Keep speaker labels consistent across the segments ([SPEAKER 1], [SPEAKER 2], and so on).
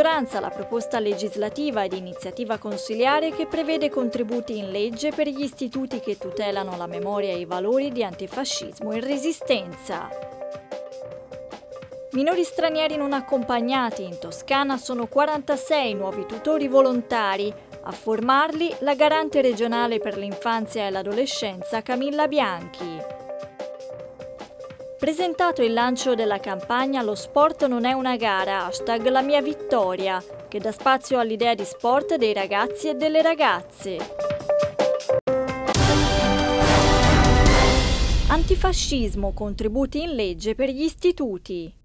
[SPEAKER 1] maggioranza la proposta legislativa ed iniziativa consiliare che prevede contributi in legge per gli istituti che tutelano la memoria e i valori di antifascismo e resistenza. Minori stranieri non accompagnati in Toscana sono 46 nuovi tutori volontari. A formarli la garante regionale per l'infanzia e l'adolescenza Camilla Bianchi. Presentato il lancio della campagna Lo sport non è una gara, hashtag la mia vittoria, che dà spazio all'idea di sport dei ragazzi e delle ragazze. Antifascismo, contributi in legge per gli istituti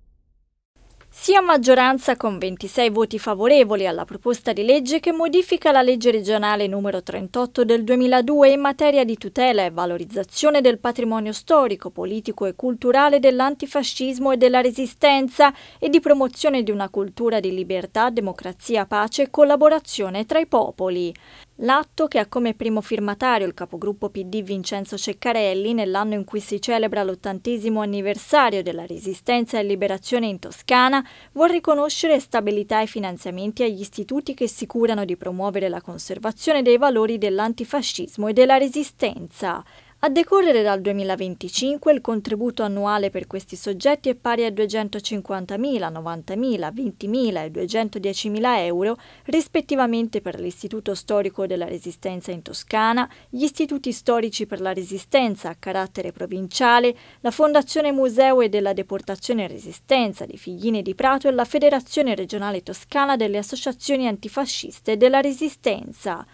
[SPEAKER 1] sia maggioranza con 26 voti favorevoli alla proposta di legge che modifica la legge regionale numero 38 del 2002 in materia di tutela e valorizzazione del patrimonio storico, politico e culturale dell'antifascismo e della resistenza e di promozione di una cultura di libertà, democrazia, pace e collaborazione tra i popoli. L'atto che ha come primo firmatario il capogruppo PD Vincenzo Ceccarelli nell'anno in cui si celebra l'ottantesimo anniversario della resistenza e liberazione in Toscana vuol riconoscere stabilità e finanziamenti agli istituti che si curano di promuovere la conservazione dei valori dell'antifascismo e della resistenza. A decorrere dal 2025 il contributo annuale per questi soggetti è pari a 250.000, 90.000, 20.000 e 210.000 euro rispettivamente per l'Istituto Storico della Resistenza in Toscana, gli Istituti Storici per la Resistenza a carattere provinciale, la Fondazione Museo e della Deportazione e Resistenza di Figline di Prato e la Federazione Regionale Toscana delle Associazioni Antifasciste della Resistenza.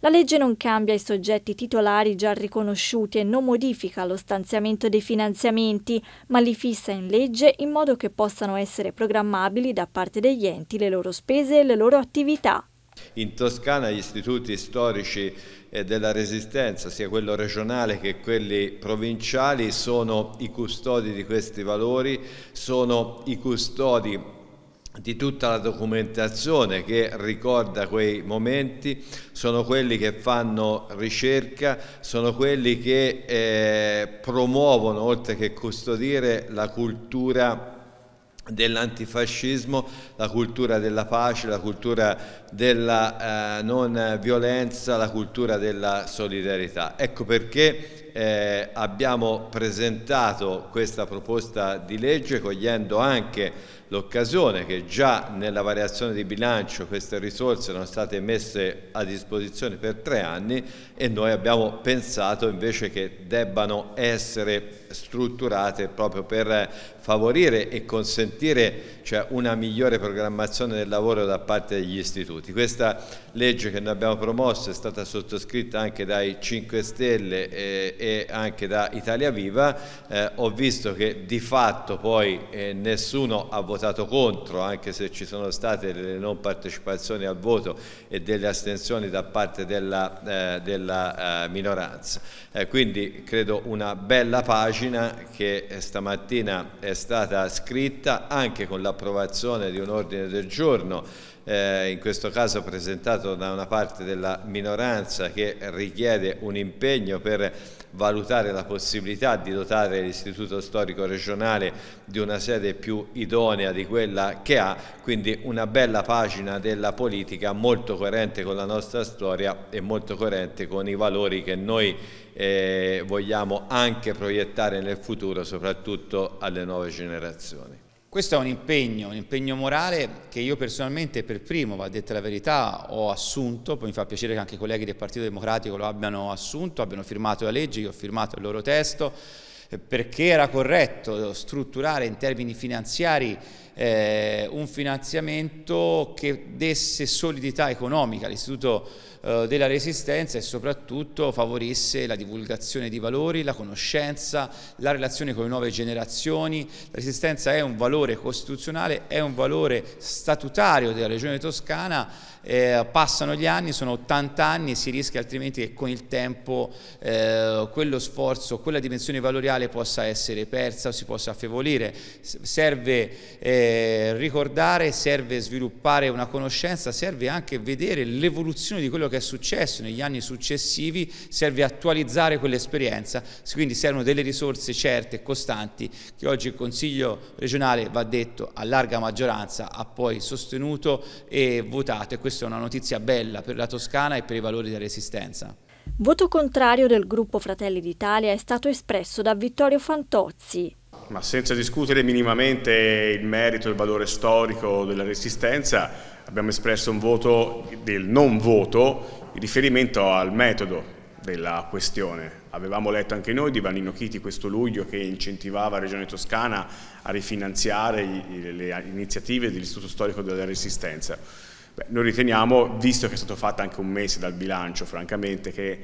[SPEAKER 1] La legge non cambia i soggetti titolari già riconosciuti e non modifica lo stanziamento dei finanziamenti, ma li fissa in legge in modo che possano essere programmabili da parte degli enti le loro spese e le loro attività.
[SPEAKER 2] In Toscana gli istituti storici eh, della resistenza, sia quello regionale che quelli provinciali, sono i custodi di questi valori, sono i custodi di tutta la documentazione che ricorda quei momenti, sono quelli che fanno ricerca, sono quelli che eh, promuovono, oltre che custodire, la cultura dell'antifascismo, la cultura della pace, la cultura della eh, non violenza, la cultura della solidarietà. Ecco perché eh, abbiamo presentato questa proposta di legge cogliendo anche l'occasione che già nella variazione di bilancio queste risorse erano state messe a disposizione per tre anni e noi abbiamo pensato invece che debbano essere strutturate proprio per favorire e consentire cioè, una migliore programmazione del lavoro da parte degli istituti. Questa legge che noi abbiamo promosso è stata sottoscritta anche dai 5 Stelle eh, e anche da Italia Viva, eh, ho visto che di fatto poi eh, nessuno ha votato contro, anche se ci sono state delle non partecipazioni al voto e delle astensioni da parte della, eh, della eh, minoranza. Eh, quindi credo una bella pagina che stamattina è stata scritta anche con l'approvazione di un ordine del giorno eh, in questo caso presentato da una parte della minoranza che richiede un impegno per valutare la possibilità di dotare l'istituto storico regionale di una sede più idonea di quella che ha, quindi una bella pagina della politica molto coerente con la nostra storia e molto coerente con i valori che noi eh, vogliamo anche proiettare nel futuro, soprattutto alle nuove generazioni. Questo è un impegno,
[SPEAKER 3] un impegno morale che io personalmente per primo, va detta la verità, ho assunto, poi mi fa piacere che anche i colleghi del Partito Democratico lo abbiano assunto, abbiano firmato la legge, io ho firmato il loro testo, eh, perché era corretto strutturare in termini finanziari eh, un finanziamento che desse solidità economica all'Istituto eh, della Resistenza e soprattutto favorisse la divulgazione di valori, la conoscenza, la relazione con le nuove generazioni. La Resistenza è un valore costituzionale, è un valore statutario della Regione Toscana, eh, passano gli anni, sono 80 anni e si rischia altrimenti che con il tempo eh, quello sforzo, quella dimensione valoriale possa essere persa o si possa affievolire. Serve eh, ricordare serve sviluppare una conoscenza, serve anche vedere l'evoluzione di quello che è successo negli anni successivi, serve attualizzare quell'esperienza, quindi servono delle risorse certe e costanti che oggi il Consiglio regionale, va detto, a larga maggioranza ha poi sostenuto e votato e questa è una notizia bella per la Toscana e per i valori della resistenza.
[SPEAKER 1] Voto contrario del gruppo Fratelli d'Italia è stato espresso da Vittorio Fantozzi,
[SPEAKER 4] ma senza discutere minimamente il merito e il valore storico della resistenza, abbiamo espresso un voto del non voto in riferimento al metodo della questione. Avevamo letto anche noi di Vanino Chiti questo luglio che incentivava la Regione Toscana a rifinanziare le iniziative dell'Istituto Storico della Resistenza. Beh, noi riteniamo, visto che è stato fatto anche un mese dal bilancio, francamente, che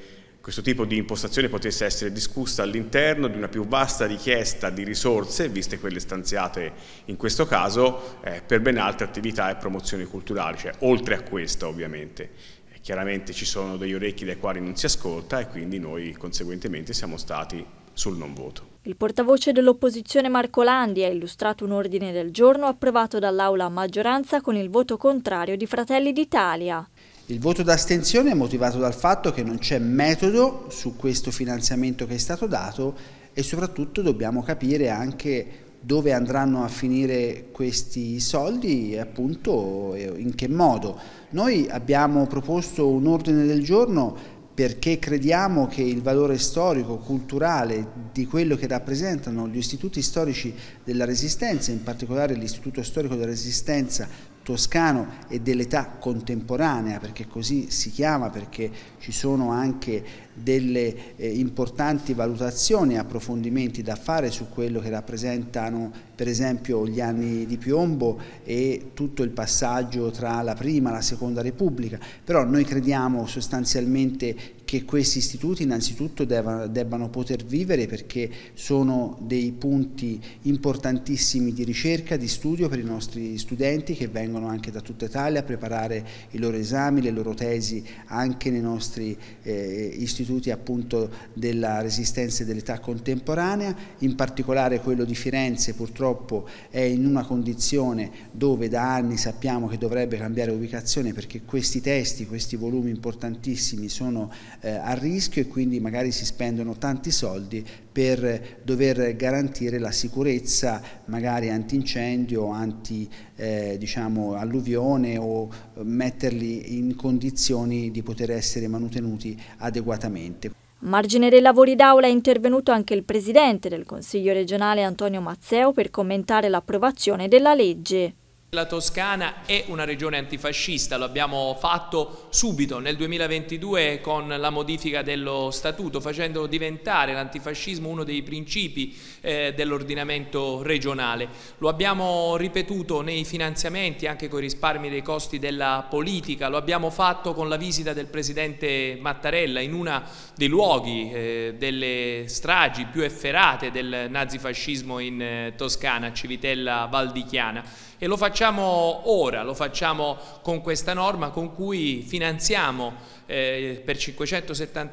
[SPEAKER 4] questo tipo di impostazione potesse essere discussa all'interno di una più vasta richiesta di risorse, viste quelle stanziate in questo caso, eh, per ben altre attività e promozioni culturali, cioè oltre a questa ovviamente. Eh, chiaramente ci sono degli orecchi dai quali non si ascolta e quindi noi conseguentemente siamo stati sul non
[SPEAKER 1] voto. Il portavoce dell'opposizione Marco Landi ha illustrato un ordine del giorno approvato dall'Aula a maggioranza con il voto contrario di Fratelli d'Italia.
[SPEAKER 5] Il voto d'astensione è motivato dal fatto che non c'è metodo su questo finanziamento che è stato dato e soprattutto dobbiamo capire anche dove andranno a finire questi soldi e appunto eh, in che modo. Noi abbiamo proposto un ordine del giorno perché crediamo che il valore storico, culturale di quello che rappresentano gli istituti storici della Resistenza, in particolare l'Istituto Storico della Resistenza toscano e dell'età contemporanea, perché così si chiama, perché ci sono anche delle eh, importanti valutazioni e approfondimenti da fare su quello che rappresentano per esempio gli anni di piombo e tutto il passaggio tra la prima e la seconda repubblica, però noi crediamo sostanzialmente che questi istituti innanzitutto debbano, debbano poter vivere perché sono dei punti importantissimi di ricerca, di studio per i nostri studenti che vengono anche da tutta Italia a preparare i loro esami, le loro tesi anche nei nostri eh, istituti appunto della resistenza e dell'età contemporanea, in particolare quello di Firenze purtroppo è in una condizione dove da anni sappiamo che dovrebbe cambiare ubicazione perché questi testi, questi volumi importantissimi sono eh, a rischio e quindi magari si spendono tanti soldi per dover garantire la sicurezza magari antincendio, anti eh, diciamo, alluvione o eh, metterli in condizioni di poter essere manutenuti adeguatamente.
[SPEAKER 1] Margine dei lavori d'aula è intervenuto anche il presidente del Consiglio regionale Antonio Mazzeo per commentare l'approvazione della legge.
[SPEAKER 4] La Toscana è una regione antifascista, lo abbiamo fatto subito nel 2022 con la modifica dello statuto, facendo diventare l'antifascismo uno dei principi eh, dell'ordinamento regionale. Lo abbiamo ripetuto nei finanziamenti, anche con i risparmi dei costi della politica, lo abbiamo fatto con la visita del Presidente Mattarella in uno dei luoghi eh, delle stragi più efferate del nazifascismo in eh, Toscana, Civitella Valdichiana e lo facciamo ora, lo facciamo con questa norma con cui finanziamo eh, per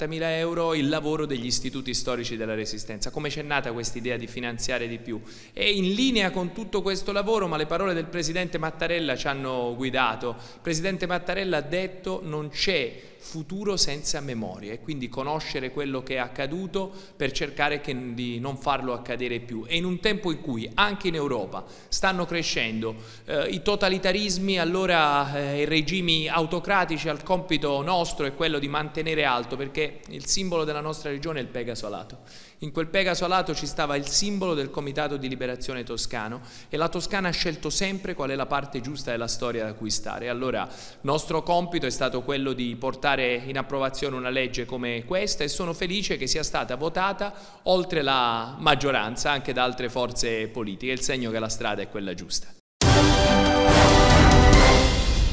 [SPEAKER 4] mila euro il lavoro degli istituti storici della Resistenza. Come c'è nata questa idea di finanziare di più? E in linea con tutto questo lavoro, ma le parole del Presidente Mattarella ci hanno guidato, il Presidente Mattarella ha detto non c'è futuro senza memoria e quindi conoscere quello che è accaduto per cercare che, di non farlo accadere più. E in un tempo in cui anche in Europa stanno crescendo eh, i totalitarismi, allora eh, i regimi autocratici al compito nostro è quello di mantenere alto perché il simbolo della nostra regione è il Pegaso alato in quel Pegaso alato ci stava il simbolo del Comitato di Liberazione Toscano e la Toscana ha scelto sempre qual è la parte giusta della storia da cui stare. Allora, nostro compito è stato quello di portare in approvazione una legge come questa e sono felice che sia stata votata oltre la maggioranza anche da altre forze politiche, il segno che la strada è quella giusta.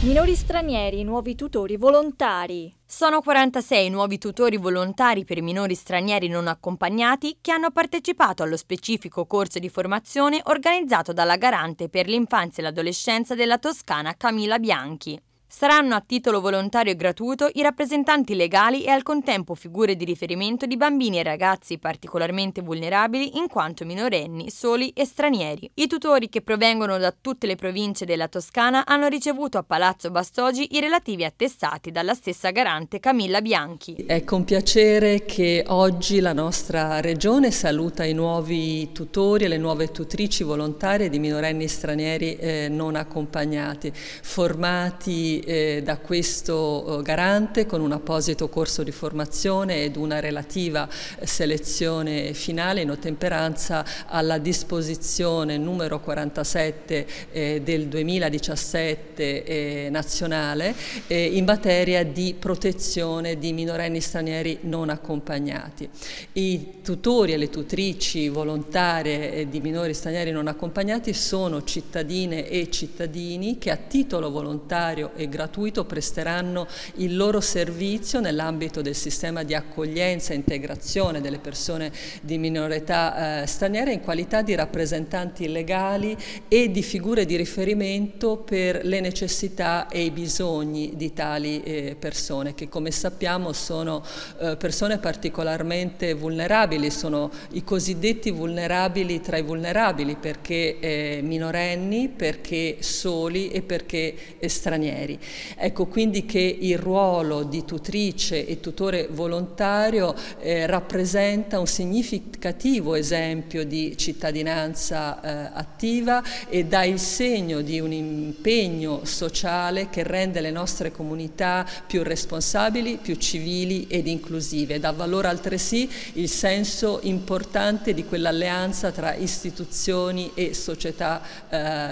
[SPEAKER 1] Minori stranieri, nuovi tutori volontari.
[SPEAKER 6] Sono 46 nuovi tutori volontari per minori stranieri non accompagnati che hanno partecipato allo specifico corso di formazione organizzato dalla garante per l'infanzia e l'adolescenza della Toscana Camilla Bianchi. Saranno a titolo volontario e gratuito i rappresentanti legali e al contempo figure di riferimento di bambini e ragazzi particolarmente vulnerabili in quanto minorenni, soli e stranieri. I tutori che provengono da tutte le province della Toscana hanno ricevuto a Palazzo Bastogi i relativi attestati dalla stessa garante Camilla Bianchi.
[SPEAKER 7] È con piacere che oggi la nostra regione saluta i nuovi tutori e le nuove tutrici volontarie di minorenni stranieri eh, non accompagnati, formati eh, da questo eh, garante con un apposito corso di formazione ed una relativa selezione finale in ottemperanza alla disposizione numero 47 eh, del 2017 eh, nazionale eh, in materia di protezione di minorenni stranieri non accompagnati. I tutori e le tutrici volontarie eh, di minori stranieri non accompagnati sono cittadine e cittadini che a titolo volontario e e gratuito presteranno il loro servizio nell'ambito del sistema di accoglienza e integrazione delle persone di minore eh, straniere in qualità di rappresentanti legali e di figure di riferimento per le necessità e i bisogni di tali eh, persone che come sappiamo sono eh, persone particolarmente vulnerabili, sono i cosiddetti vulnerabili tra i vulnerabili perché eh, minorenni, perché soli e perché eh, stranieri familiari. Ecco quindi che il ruolo di tutrice e tutore volontario eh, rappresenta un significativo esempio di cittadinanza eh, attiva e dà il segno di un impegno sociale che rende le nostre comunità più responsabili, più civili ed inclusive. Dà valore altresì il senso importante di quell'alleanza tra istituzioni e società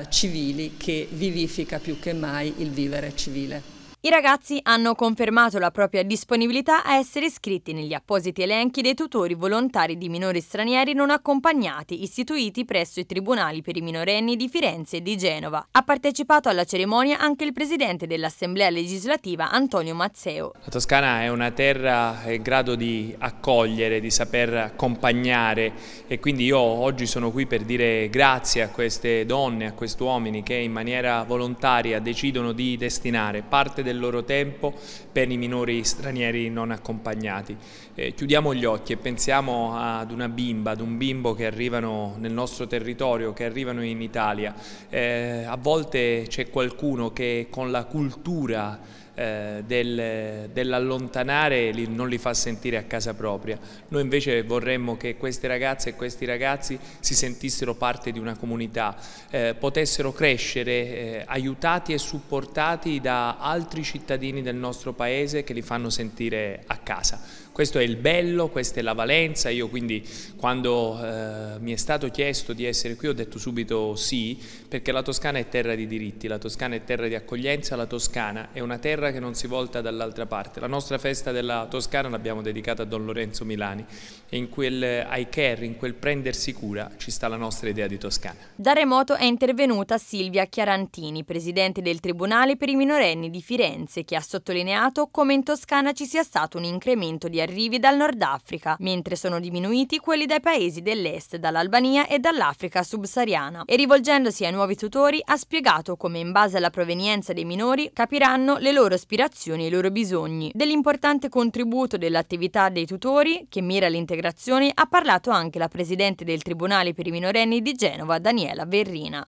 [SPEAKER 7] eh, civili che vivifica più che mai il vivere civile. I ragazzi hanno confermato la propria
[SPEAKER 6] disponibilità a essere iscritti negli appositi elenchi dei tutori volontari di minori stranieri non accompagnati istituiti presso i tribunali per i minorenni di Firenze e di Genova. Ha partecipato alla cerimonia anche il presidente dell'Assemblea legislativa Antonio Mazzeo.
[SPEAKER 4] La Toscana è una terra in grado di accogliere, di saper accompagnare e quindi io oggi sono qui per dire grazie a queste donne, a questi uomini che in maniera volontaria decidono di destinare parte del del loro tempo per i minori stranieri non accompagnati. Eh, chiudiamo gli occhi e pensiamo ad una bimba, ad un bimbo che arrivano nel nostro territorio, che arrivano in Italia. Eh, a volte c'è qualcuno che con la cultura eh, del, dell'allontanare li, non li fa sentire a casa propria. Noi invece vorremmo che queste ragazze e questi ragazzi si sentissero parte di una comunità, eh, potessero crescere eh, aiutati e supportati da altri cittadini del nostro paese che li fanno sentire a casa. Questo è il bello, questa è la valenza, io quindi quando eh, mi è stato chiesto di essere qui ho detto subito sì, perché la Toscana è terra di diritti, la Toscana è terra di accoglienza, la Toscana è una terra che non si volta dall'altra parte. La nostra festa della Toscana l'abbiamo dedicata a Don Lorenzo Milani e in quel I care, in quel prendersi cura ci sta la nostra idea di Toscana.
[SPEAKER 6] Da remoto è intervenuta Silvia Chiarantini, presidente del Tribunale per i minorenni di Firenze, che ha sottolineato come in Toscana ci sia stato un incremento di arrivi dal Nord Africa, mentre sono diminuiti quelli dai paesi dell'est, dall'Albania e dall'Africa subsahariana. E rivolgendosi ai nuovi tutori ha spiegato come in base alla provenienza dei minori capiranno le loro aspirazioni e i loro bisogni. Dell'importante contributo dell'attività dei tutori, che mira l'integrazione, ha parlato anche la Presidente del Tribunale per i minorenni di Genova, Daniela Verrina.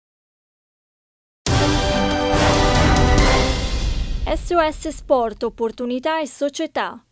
[SPEAKER 1] SOS Sport, opportunità e società.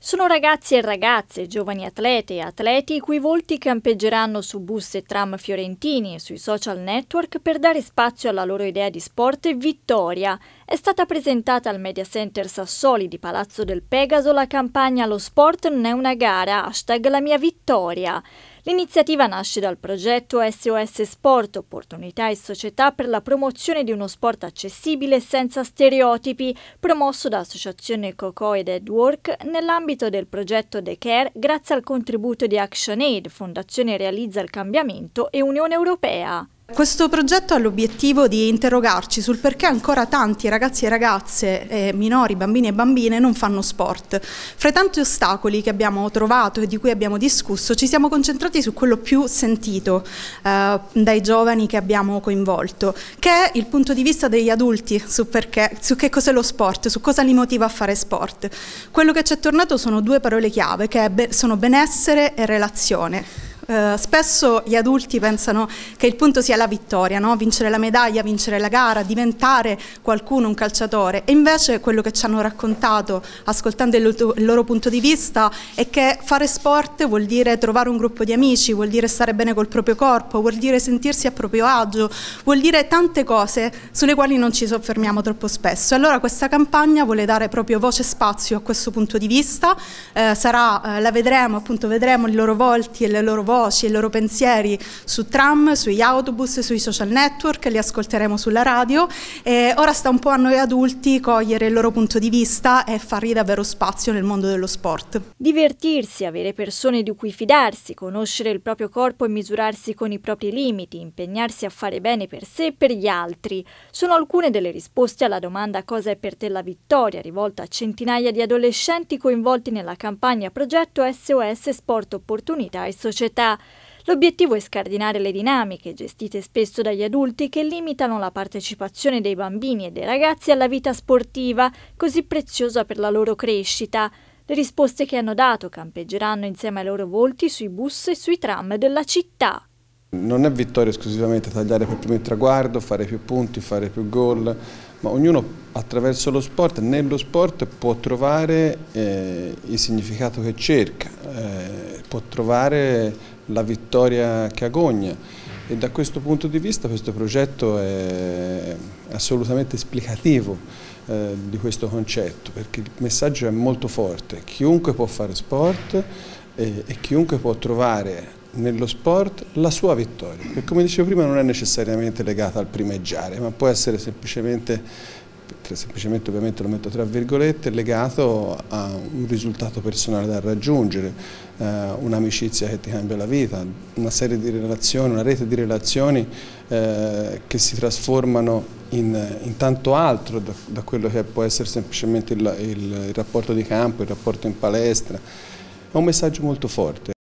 [SPEAKER 1] Sono ragazzi e ragazze, giovani atlete e atleti i cui volti campeggeranno su bus e tram fiorentini e sui social network per dare spazio alla loro idea di sport vittoria. È stata presentata al Media Center Sassoli di Palazzo del Pegaso la campagna Lo sport non è una gara, hashtag la mia vittoria. L'iniziativa nasce dal progetto SOS Sport, opportunità e società per la promozione di uno sport accessibile senza stereotipi, promosso da Associazione Coco ed Edwork nell'ambito del progetto The Care grazie al contributo di ActionAid, Fondazione Realizza il Cambiamento e Unione Europea.
[SPEAKER 8] Questo progetto ha l'obiettivo di interrogarci sul perché ancora tanti ragazzi e ragazze, eh, minori, bambini e bambine non fanno sport. Fra i tanti ostacoli che abbiamo trovato e di cui abbiamo discusso ci siamo concentrati su quello più sentito eh, dai giovani che abbiamo coinvolto, che è il punto di vista degli adulti su, perché, su che cos'è lo sport, su cosa li motiva a fare sport. Quello che ci è tornato sono due parole chiave che be sono benessere e relazione. Eh, spesso gli adulti pensano che il punto sia la vittoria, no? vincere la medaglia, vincere la gara, diventare qualcuno, un calciatore. E invece quello che ci hanno raccontato, ascoltando il, il loro punto di vista, è che fare sport vuol dire trovare un gruppo di amici, vuol dire stare bene col proprio corpo, vuol dire sentirsi a proprio agio, vuol dire tante cose sulle quali non ci soffermiamo troppo spesso. Allora questa campagna vuole dare proprio voce e spazio a questo punto di vista, eh, sarà, eh, la vedremo, appunto vedremo i loro volti e le loro voci voci e i loro pensieri su tram, sugli autobus, sui social network, li ascolteremo sulla radio e ora sta un po' a noi adulti cogliere il loro punto di vista e fargli davvero spazio nel mondo dello sport.
[SPEAKER 1] Divertirsi, avere persone di cui fidarsi, conoscere il proprio corpo e misurarsi con i propri limiti, impegnarsi a fare bene per sé e per gli altri, sono alcune delle risposte alla domanda cosa è per te la vittoria rivolta a centinaia di adolescenti coinvolti nella campagna progetto SOS Sport Opportunità e Società. L'obiettivo è scardinare le dinamiche, gestite spesso dagli adulti, che limitano la partecipazione dei bambini e dei ragazzi alla vita sportiva, così preziosa per la loro crescita. Le risposte che hanno dato campeggeranno insieme ai loro volti sui bus e sui tram della città.
[SPEAKER 9] Non è vittoria esclusivamente tagliare per primo il traguardo, fare più punti, fare più gol, ma ognuno attraverso lo sport, nello sport può trovare eh, il significato che cerca, eh, può trovare la vittoria che agogna e da questo punto di vista questo progetto è assolutamente esplicativo eh, di questo concetto perché il messaggio è molto forte, chiunque può fare sport e, eh, e chiunque può trovare nello sport la sua vittoria, che come dicevo prima non è necessariamente legata al primeggiare, ma può essere semplicemente semplicemente ovviamente lo metto tra virgolette, legato a un risultato personale da raggiungere, eh, un'amicizia che ti cambia la vita, una serie di relazioni, una rete di relazioni eh, che si trasformano in, in tanto altro da, da, quello che può essere semplicemente il, il, il rapporto di campo, il rapporto in palestra. È un messaggio molto forte.